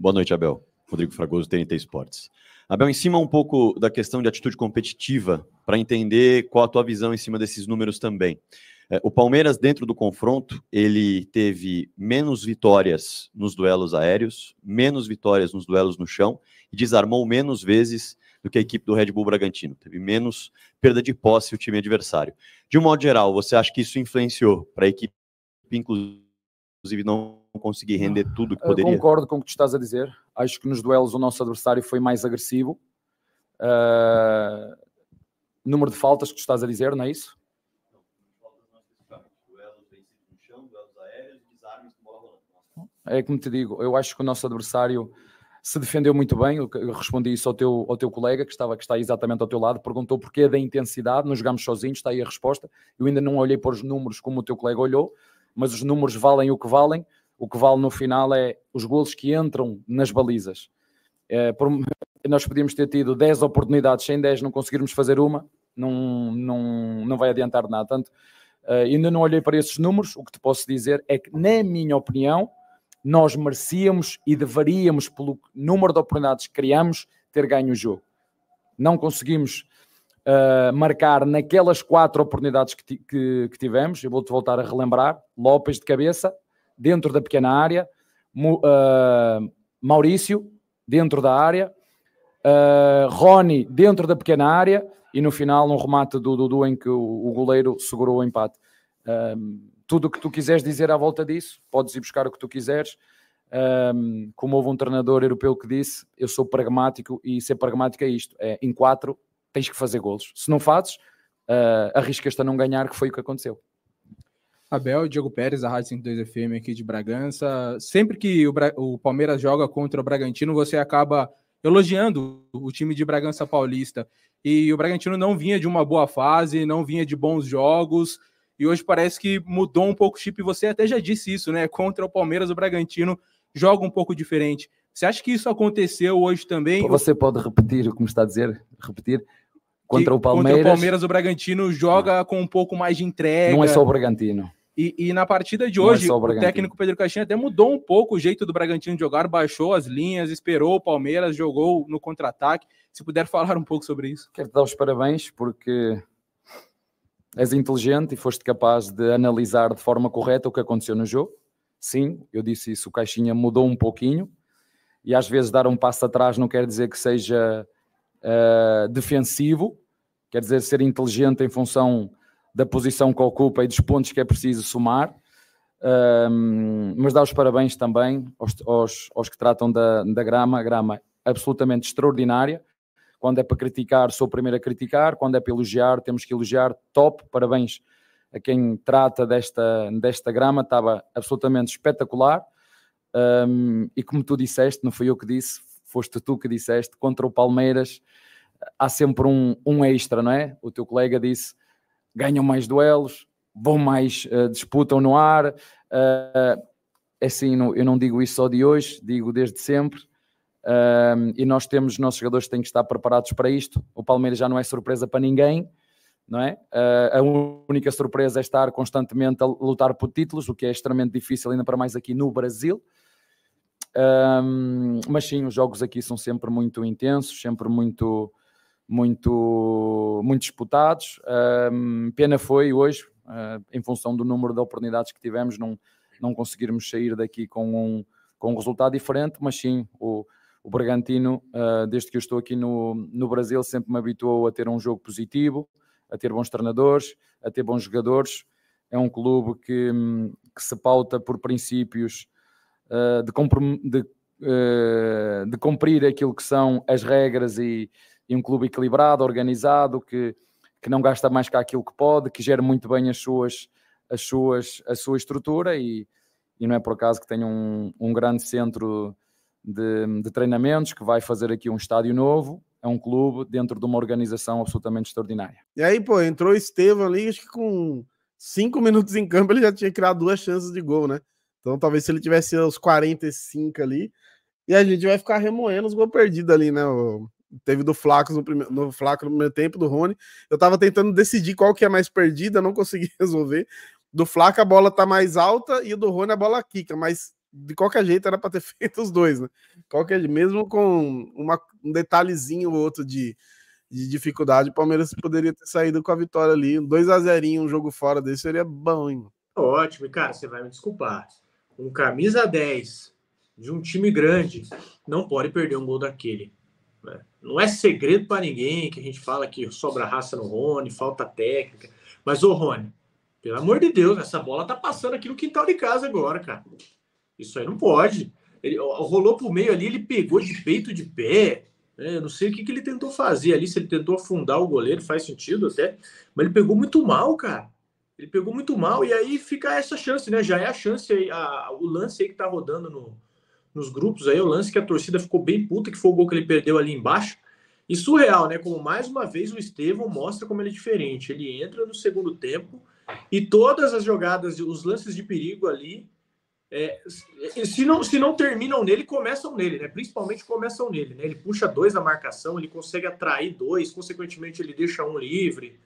Boa noite, Abel. Rodrigo Fragoso, TNT Esportes. Abel, em cima um pouco da questão de atitude competitiva, para entender qual a tua visão em cima desses números também. É, o Palmeiras, dentro do confronto, ele teve menos vitórias nos duelos aéreos, menos vitórias nos duelos no chão e desarmou menos vezes do que a equipe do Red Bull Bragantino. Teve menos perda de posse o time adversário. De um modo geral, você acha que isso influenciou para a equipe, inclusive, não conseguir render tudo que poderia. Eu concordo com o que tu estás a dizer. Acho que nos duelos o nosso adversário foi mais agressivo. Uh, número de faltas que tu estás a dizer, não é isso? É como te digo, eu acho que o nosso adversário se defendeu muito bem. Eu respondi isso ao teu, ao teu colega que estava que está exatamente ao teu lado, perguntou porquê da intensidade. Nós jogamos sozinhos, está aí a resposta. Eu ainda não olhei para os números como o teu colega olhou, mas os números valem o que valem. O que vale no final é os golos que entram nas balizas. É, por, nós podíamos ter tido 10 oportunidades, sem 10 não conseguirmos fazer uma, não, não, não vai adiantar nada. Tanto, eh, ainda não olhei para esses números, o que te posso dizer é que, na minha opinião, nós merecíamos e deveríamos, pelo número de oportunidades que criamos, ter ganho o jogo. Não conseguimos uh, marcar naquelas quatro oportunidades que, que, que tivemos, eu vou-te voltar a relembrar, Lopes de cabeça, dentro da pequena área, uh, Maurício dentro da área, uh, Rony dentro da pequena área e no final um remate do Dudu em que o, o goleiro segurou o empate. Ah, tudo o que tu quiseres dizer à volta disso, podes ir buscar o que tu quiseres. Um, como houve um treinador europeu que disse, eu sou pragmático e ser pragmático é isto: é em quatro tens que fazer golos. Se não fazes, uh, arriscas-te a não ganhar, que foi o que aconteceu. Abel, Diego Pérez, da Rádio 102 FM aqui de Bragança. Sempre que o, Bra... o, Palmeiras joga contra o Bragantino, você acaba elogiando o time de Bragança Paulista. E o Bragantino não vinha de uma boa fase, não vinha de bons jogos. E hoje parece que mudou um pouco o chip. Você até já disse isso, né? Contra o Palmeiras, o Bragantino joga um pouco diferente. Você acha que isso aconteceu hoje também? Você pode repetir o que me está a dizer? Repetir? Contra o Palmeiras. Contra o Palmeiras, o Bragantino joga com um pouco mais de entrega. Não é só o Bragantino e, e, na partida de é hoje, o, o, técnico Pedro Caixinha até mudou um pouco o jeito do Bragantino jogar, baixou as linhas, esperou o Palmeiras, jogou no contra-ataque. Se puder falar um pouco sobre isso. Quero te dar os parabéns porque és inteligente e foste capaz de analisar de forma correta o que aconteceu no jogo. Sim, eu disse isso, o Caixinha mudou um pouquinho e às vezes dar um passo atrás não quer dizer que seja uh, defensivo, quer dizer ser inteligente em função da posição que ocupa e dos pontos que é preciso somar. Um, mas dá os parabéns também aos, aos, aos que tratam da, da grama, grama absolutamente extraordinária. Quando é para criticar, sou o primeiro a criticar, quando é para elogiar, temos que elogiar. Top, parabéns a quem trata desta, desta grama, estava absolutamente espetacular. Um, e como tu disseste, não fui eu que disse, foste tu que disseste, contra o Palmeiras há sempre um, um extra, não é? O teu colega disse ganham mais duelos, vão mais, uh, disputam no ar. Uh, assim, eu não digo isso só de hoje, digo desde sempre. Uh, e nós temos, nossos jogadores têm que estar preparados para isto. O Palmeiras já não é surpresa para ninguém, não é? Eh, a única surpresa é estar constantemente a lutar por títulos, o que é extremamente difícil, ainda para mais aqui no Brasil. Ehm, mas sim, os jogos aqui são sempre muito intensos, sempre muito muito, muito disputados. Um, pena foi hoje, uh, em função do número de oportunidades que tivemos, não, não conseguirmos sair daqui com um, com um resultado diferente, mas sim, o, o Bragantino, uh, desde que eu estou aqui no, no Brasil, sempre me habituou a ter um jogo positivo, a ter bons treinadores, a ter bons jogadores. É um clube que, que se pauta por princípios uh, de, de, de cumprir aquilo que são as regras e e um clube equilibrado, organizado, que, que não gasta mais que aquilo que pode, que gera muito bem as suas, as suas, a sua estrutura e, e não é por acaso que tem um, um grande centro de, de treinamentos que vai fazer aqui um estádio novo, é um clube dentro de uma organização absolutamente extraordinária. E aí, pô, entrou o Estevam ali, acho que com cinco minutos em campo ele já tinha criado duas chances de gol, né? Então talvez se ele tivesse aos 45 ali, e a gente vai ficar remoendo os gols perdidos ali, né? O, teve do Flaco no, primeiro, no Flaco no primeiro tempo, do Rony. Eu tava tentando decidir qual que é mais perdida, não consegui resolver. Do Flaco a bola tá mais alta e do Rony a bola quica, mas de qualquer jeito era para ter feito os dois, né? Qualquer, mesmo com uma, um detalhezinho ou outro de, de dificuldade, o Palmeiras poderia ter saído com a vitória ali. 2 a 0 um jogo fora desse seria bom, hein? Ótimo, e cara, você vai me desculpar. Um camisa 10 de um time grande não pode perder um gol daquele. Né? Não é segredo para ninguém que a gente fala que sobra raça no Rony, falta técnica. Mas, ô Rony, pelo amor de Deus, essa bola tá passando aqui no quintal de casa agora, cara. Isso aí não pode. Ele rolou pro meio ali, ele pegou de peito de pé. Né? não sei o que, que ele tentou fazer ali, se ele tentou afundar o goleiro, faz sentido até. Mas ele pegou muito mal, cara. Ele pegou muito mal e aí fica essa chance, né? Já é a chance, aí, a, o lance aí que tá rodando no, nos grupos aí, o lance que a torcida ficou bem puta, que foi o gol que ele perdeu ali embaixo. E surreal, né? Como mais uma vez o Estevão mostra como ele é diferente. Ele entra no segundo tempo e todas as jogadas, os lances de perigo ali, é, se, não, se não terminam nele, começam nele, né? Principalmente começam nele, né? Ele puxa dois na marcação, ele consegue atrair dois, consequentemente ele deixa um livre.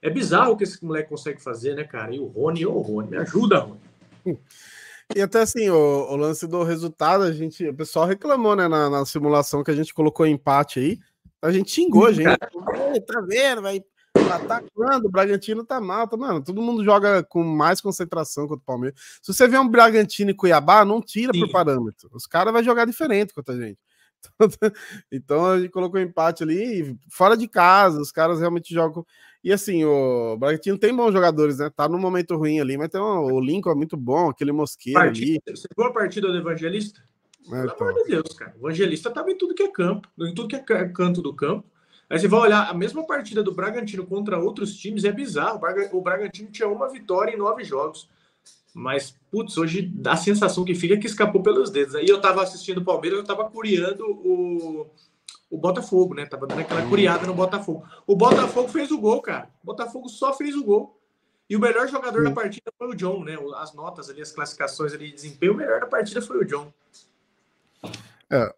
É bizarro o que esse moleque consegue fazer, né, cara? E o Rony, ô oh, Rony, me ajuda, Rony. Hum. E até assim, o, o, lance do resultado, a gente, o pessoal reclamou, né, na, na simulação que a gente colocou empate aí. A gente xingou, a hum, gente. Tá vendo, vai atacando, o Bragantino tá mal. Tá, mano, todo mundo joga com mais concentração contra o Palmeiras. Se você vê um Bragantino e Cuiabá, não tira Sim. pro parâmetro. Os caras vão jogar diferente contra a gente. Então a gente colocou empate ali, fora de casa, os caras realmente jogam. E assim, o Bragantino tem bons jogadores, né? Tá num momento ruim ali, mas tem um, o Lincoln é muito bom, aquele mosqueiro partida, ali. Você viu a partida do Evangelista? É, Pelo então. amor de Deus, cara. O Evangelista tava tá em tudo que é campo, em tudo que é canto do campo. Aí você vai olhar a mesma partida do Bragantino contra outros times, é bizarro. O Bragantino tinha uma vitória em nove jogos. Mas, putz, hoje dá a sensação que fica que escapou pelos dedos. Aí eu tava assistindo o Palmeiras, eu tava curiando o, o Botafogo, né? Tava dando aquela curiada no Botafogo. O Botafogo fez o gol, cara. O Botafogo só fez o gol. E o melhor jogador da partida foi o John, né? As notas ali, as classificações ali de desempenho, o melhor da partida foi o John. É.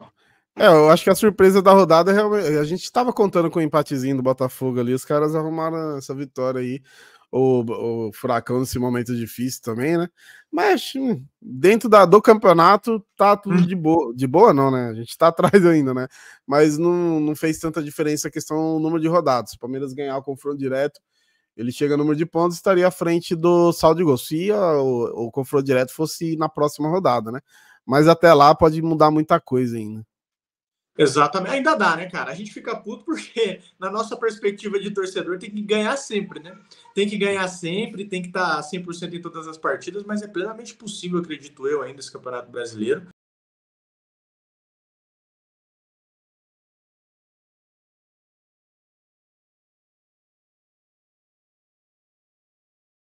é eu acho que a surpresa da rodada é realmente. A gente estava contando com o um empatezinho do Botafogo ali, os caras arrumaram essa vitória aí o, o Furacão nesse momento difícil também, né? Mas hum, dentro da, do campeonato tá tudo hum. de boa. De boa, não, né? A gente tá atrás ainda, né? Mas não, não fez tanta diferença a questão do número de rodadas. O Palmeiras ganhar o confronto direto, ele chega no número de pontos estaria à frente do saldo de gol. Se a, o, o confronto direto fosse na próxima rodada, né? Mas até lá pode mudar muita coisa ainda. Exatamente. Ainda dá, né, cara? A gente fica puto porque, na nossa perspectiva de torcedor, tem que ganhar sempre, né? Tem que ganhar sempre, tem que tá estar 100% em todas as partidas, mas é plenamente possível, acredito eu, ainda, esse Campeonato Brasileiro.